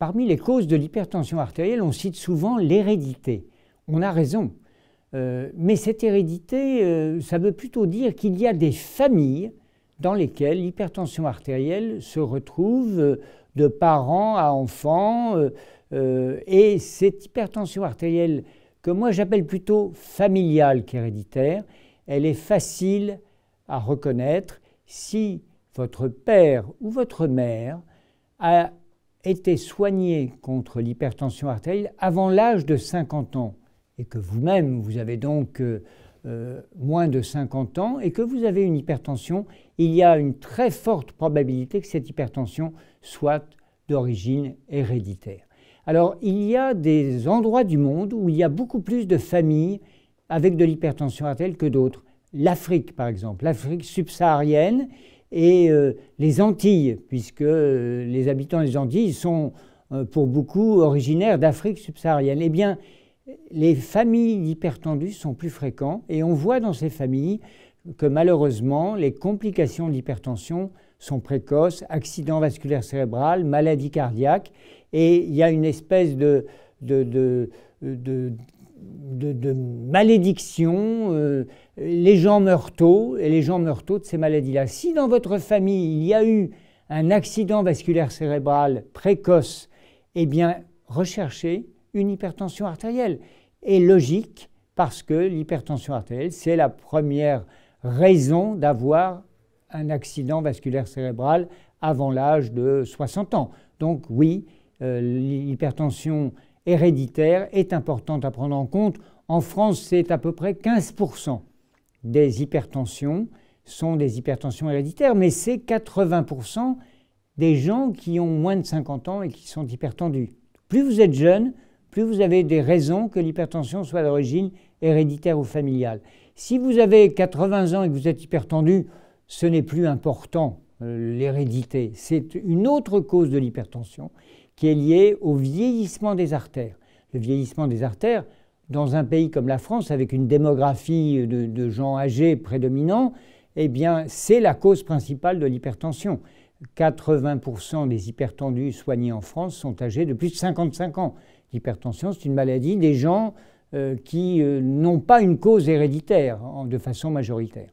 Parmi les causes de l'hypertension artérielle, on cite souvent l'hérédité. On a raison. Euh, mais cette hérédité, euh, ça veut plutôt dire qu'il y a des familles dans lesquelles l'hypertension artérielle se retrouve euh, de parents à enfants. et cette hypertension artérielle, que moi j'appelle plutôt familiale qu'héréditaire, elle est facile à reconnaître si votre père ou votre mère a étaient soigné contre l'hypertension artérielle avant l'âge de 50 ans, et que vous-même, vous avez donc euh, euh, moins de 50 ans, et que vous avez une hypertension, il y a une très forte probabilité que cette hypertension soit d'origine héréditaire. Alors, il y a des endroits du monde où il y a beaucoup plus de familles avec de l'hypertension artérielle que d'autres. L'Afrique, par exemple, l'Afrique subsaharienne, et euh, les Antilles, puisque euh, les habitants des Antilles sont euh, pour beaucoup originaires d'Afrique subsaharienne. Eh bien, les familles d'hypertendus sont plus fréquentes et on voit dans ces familles que malheureusement, les complications d'hypertension sont précoces, accident vasculaire cérébral, maladie cardiaque, et il y a une espèce de de, malédiction. Euh, les gens meurent tôt et les gens meurent tôt de ces maladies-là. Si dans votre famille il y a eu un accident vasculaire cérébral précoce, eh bien recherchez une hypertension artérielle. Et logique parce que l'hypertension artérielle, c'est la première raison d'avoir un accident vasculaire cérébral avant l'âge de 60 ans. Donc oui, euh, l'hypertension héréditaire est importante à prendre en compte. En France, c'est à peu près 15% des hypertensions sont des hypertensions héréditaires, mais c'est 80% des gens qui ont moins de 50 ans et qui sont hypertendus. Plus vous êtes jeune, plus vous avez des raisons que l'hypertension soit d'origine héréditaire ou familiale. Si vous avez 80 ans et que vous êtes hypertendu, ce n'est plus important, euh, l'hérédité. C'est une autre cause de l'hypertension qui est lié au vieillissement des artères. Le vieillissement des artères, dans un pays comme la France, avec une démographie de, gens âgés prédominants, eh bien, c'est la cause principale de l'hypertension. 80% des hypertendus soignés en France sont âgés de plus de 55 ans. L'hypertension, c'est une maladie des gens euh, qui euh, n'ont pas une cause héréditaire de façon majoritaire.